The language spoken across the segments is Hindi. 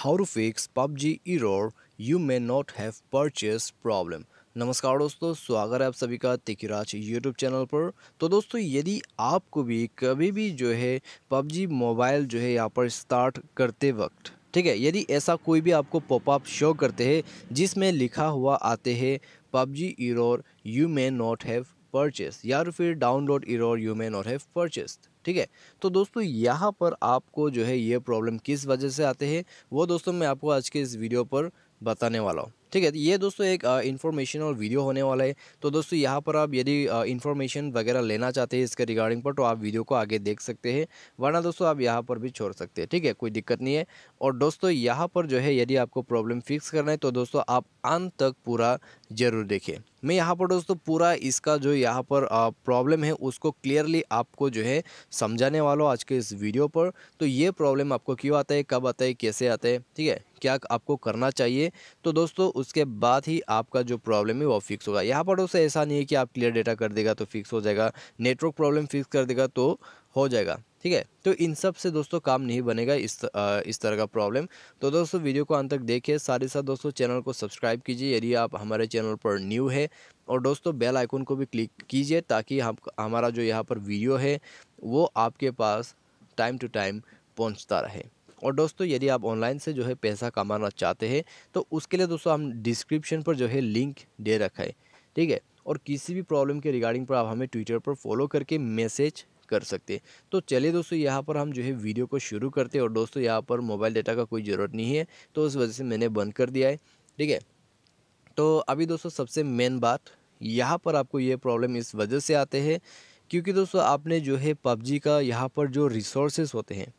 how to fix PUBG error you may not have purchase problem नमस्कार दोस्तों स्वागत है आप सभी का तिकिराज यूट्यूब चैनल पर तो दोस्तों यदि आपको भी कभी भी जो है पबजी मोबाइल जो है यहाँ पर स्टार्ट करते वक्त ठीक है यदि ऐसा कोई भी आपको पॉपअप शो करते हैं जिसमें लिखा हुआ आते हैं PUBG error you may not have purchase या तो फिर download error you may not have purchased ठीक है तो दोस्तों यहाँ पर आपको जो है ये प्रॉब्लम किस वजह से आते हैं वो दोस्तों मैं आपको आज के इस वीडियो पर बताने वाला हूँ ठीक है ये दोस्तों एक इन्फॉर्मेशन और वीडियो होने वाला है तो दोस्तों यहाँ पर आप यदि इन्फॉर्मेशन वगैरह लेना चाहते हैं इसके रिगार्डिंग पर तो आप वीडियो को आगे देख सकते हैं वरना दोस्तों आप यहाँ पर भी छोड़ सकते हैं ठीक है कोई दिक्कत नहीं है और दोस्तों यहाँ पर जो है यदि आपको प्रॉब्लम फिक्स करना है तो दोस्तों आप अंत तक पूरा ज़रूर देखें मैं यहाँ पर दोस्तों पूरा इसका जो यहाँ पर प्रॉब्लम है उसको क्लियरली आपको जो है समझाने वाला हूँ आज के इस वीडियो पर तो ये प्रॉब्लम आपको क्यों आता है कब आता है कैसे आता है ठीक है क्या आपको करना चाहिए तो दोस्तों उसके बाद ही आपका जो प्रॉब्लम है वो फिक्स होगा यहाँ पर दोस्तों ऐसा नहीं है कि आप क्लियर डेटा कर देगा तो फिक्स हो जाएगा नेटवर्क प्रॉब्लम फिक्स कर देगा तो हो जाएगा ठीक है तो इन सब से दोस्तों काम नहीं बनेगा इस आ, इस तरह का प्रॉब्लम तो दोस्तों वीडियो को अंत तक देखिए साथ ही साथ दोस्तों चैनल को सब्सक्राइब कीजिए यदि आप हमारे चैनल पर न्यू है और दोस्तों बेल आइकन को भी क्लिक कीजिए ताकि हम हमारा जो यहाँ पर वीडियो है वो आपके पास टाइम टू टाइम पहुँचता रहे और दोस्तों यदि आप ऑनलाइन से जो है पैसा कमाना चाहते हैं तो उसके लिए दोस्तों हम डिस्क्रिप्शन पर जो है लिंक दे रखा है ठीक है और किसी भी प्रॉब्लम के रिगार्डिंग पर आप हमें ट्विटर पर फॉलो करके मैसेज कर सकते तो चलिए दोस्तों यहाँ पर हम जो है वीडियो को शुरू करते हैं और दोस्तों यहाँ पर मोबाइल डाटा का कोई ज़रूरत नहीं है तो उस वजह से मैंने बंद कर दिया है ठीक है तो अभी दोस्तों सबसे मेन बात यहाँ पर आपको ये प्रॉब्लम इस वजह से आते हैं क्योंकि दोस्तों आपने जो है पबजी का यहाँ पर जो रिसोर्सेस होते हैं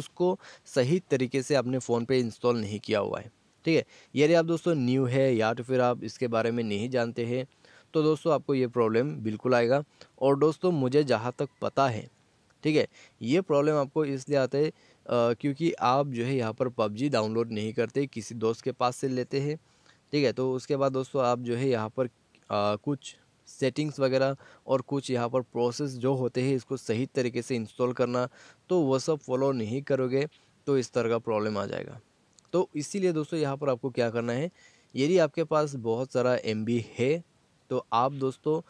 उसको सही तरीके से आपने फ़ोन पे इंस्टॉल नहीं किया हुआ है ठीक है यदि आप दोस्तों न्यू है या तो फिर आप इसके बारे में नहीं जानते हैं तो दोस्तों आपको ये प्रॉब्लम बिल्कुल आएगा और दोस्तों मुझे जहाँ तक पता है ठीक है ये प्रॉब्लम आपको इसलिए आता है क्योंकि आप जो है यहाँ पर पबजी डाउनलोड नहीं करते किसी दोस्त के पास से लेते हैं ठीक है तो उसके बाद दोस्तों आप जो है यहाँ पर आ, कुछ सेटिंग्स वगैरह और कुछ यहाँ पर प्रोसेस जो होते हैं इसको सही तरीके से इंस्टॉल करना तो वह सब फॉलो नहीं करोगे तो इस तरह का प्रॉब्लम आ जाएगा तो इसीलिए दोस्तों यहाँ पर आपको क्या करना है यदि आपके पास बहुत सारा एम है तो आप दोस्तों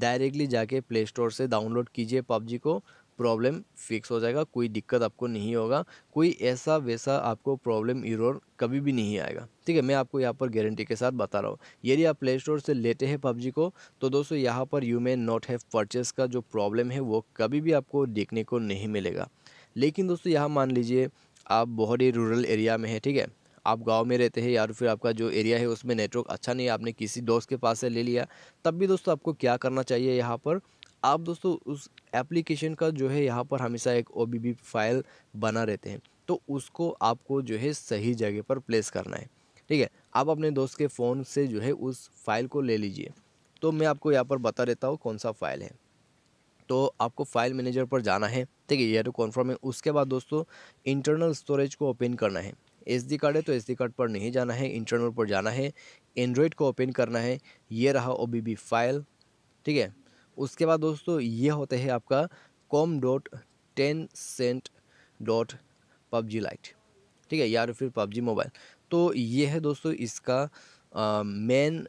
डायरेक्टली जाके प्ले स्टोर से डाउनलोड कीजिए पबजी को प्रॉब्लम फिक्स हो जाएगा कोई दिक्कत आपको नहीं होगा कोई ऐसा वैसा आपको प्रॉब्लम इरोर कभी भी नहीं आएगा ठीक है मैं आपको यहाँ पर गारंटी के साथ बता रहा हूँ यदि आप प्ले स्टोर से लेते हैं पबजी को तो दोस्तों यहाँ पर you may not have purchase का जो प्रॉब्लम है वो कभी भी आपको देखने को नहीं मिलेगा लेकिन दोस्तों यहाँ मान लीजिए आप बहुत ही रूरल एरिया में है ठीक है आप गाँव में रहते हैं या फिर आपका जो एरिया है उसमें नेटवर्क अच्छा नहीं है आपने किसी दोस्त के पास से ले लिया तब भी दोस्तों आपको क्या करना चाहिए यहाँ पर आप दोस्तों उस एप्लीकेशन का जो है यहाँ पर हमेशा एक ओ फाइल बना रहते हैं तो उसको आपको जो है सही जगह पर प्लेस करना है ठीक है आप अपने दोस्त के फ़ोन से जो है उस फाइल को ले लीजिए तो मैं आपको यहाँ पर बता देता हूँ कौन सा फ़ाइल है तो आपको फाइल मैनेजर पर जाना है ठीक है यह तो कॉन्फर्म है उसके बाद दोस्तों इंटरनल स्टोरेज को ओपन करना है एस कार्ड है तो एस कार्ड पर नहीं जाना है इंटरनल पर जाना है एंड्रॉयड को ओपन करना है ये रहा ओ फाइल ठीक है उसके बाद दोस्तों ये होते हैं आपका com dot Tencent dot PUBG lite ठीक है या तो फिर पबजी मोबाइल तो ये है दोस्तों इसका मेन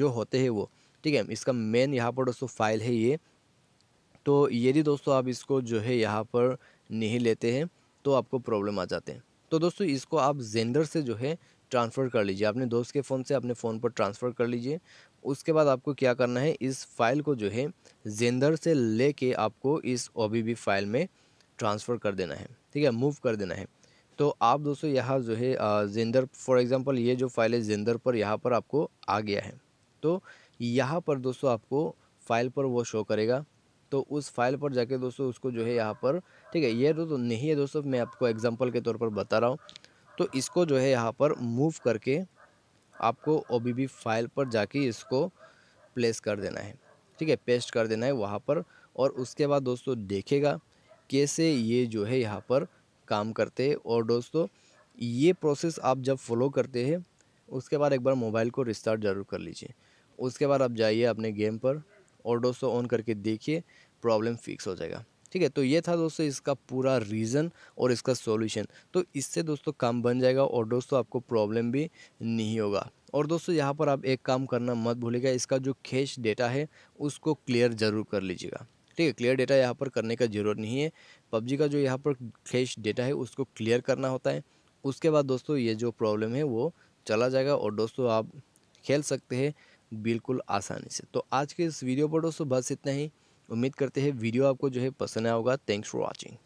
जो होते हैं वो ठीक है इसका मेन यहाँ पर दोस्तों फाइल है ये तो यदि दोस्तों आप इसको जो है यहाँ पर नहीं लेते हैं तो आपको प्रॉब्लम आ जाते हैं तो दोस्तों इसको आप जेंडर से जो है ट्रांसफ़र कर लीजिए अपने दोस्त के फ़ोन से अपने फ़ोन पर ट्रांसफ़र कर लीजिए उसके बाद आपको क्या करना है इस फाइल को जो है जेंदर से ले कर आपको इस ओ फाइल में ट्रांसफ़र कर देना है ठीक है मूव कर देना है तो आप दोस्तों यहाँ जो है जेंदर फॉर एग्ज़ाम्पल ये जो फाइल है जेंदर पर यहाँ पर आपको आ गया है तो यहाँ पर दोस्तों आपको फाइल पर वो शो करेगा तो उस फाइल पर जाके दोस्तों उसको जो है यहाँ पर ठीक है ये दोस्तों तो नहीं है दोस्तों मैं आपको एग्जाम्पल के तौर पर बता रहा हूँ तो इसको जो है यहाँ पर मूव करके आपको ओ फाइल पर जाके इसको प्लेस कर देना है ठीक है पेस्ट कर देना है वहाँ पर और उसके बाद दोस्तों देखेगा कैसे ये जो है यहाँ पर काम करते हैं और दोस्तों ये प्रोसेस आप जब फॉलो करते हैं उसके बाद एक बार मोबाइल को रिस्टार्ट ज़रूर कर लीजिए उसके बाद आप जाइए अपने गेम पर और दोस्तों ऑन करके देखिए प्रॉब्लम फिक्स हो जाएगा ठीक है तो ये था दोस्तों इसका पूरा रीज़न और इसका सॉल्यूशन तो इससे दोस्तों काम बन जाएगा और दोस्तों आपको प्रॉब्लम भी नहीं होगा और दोस्तों यहाँ पर आप एक काम करना मत भूलिएगा इसका जो खेश डेटा है उसको क्लियर ज़रूर कर लीजिएगा ठीक है क्लियर डेटा यहाँ पर करने का ज़रूरत नहीं है पबजी का जो यहाँ पर खेश डेटा है उसको क्लियर करना होता है उसके बाद दोस्तों ये जो प्रॉब्लम है वो चला जाएगा और दोस्तों आप खेल सकते हैं बिल्कुल आसानी से तो आज के इस वीडियो पर दोस्तों बस इतना ही उम्मीद करते हैं वीडियो आपको जो है पसंद आया होगा थैंक्स फॉर वॉचिंग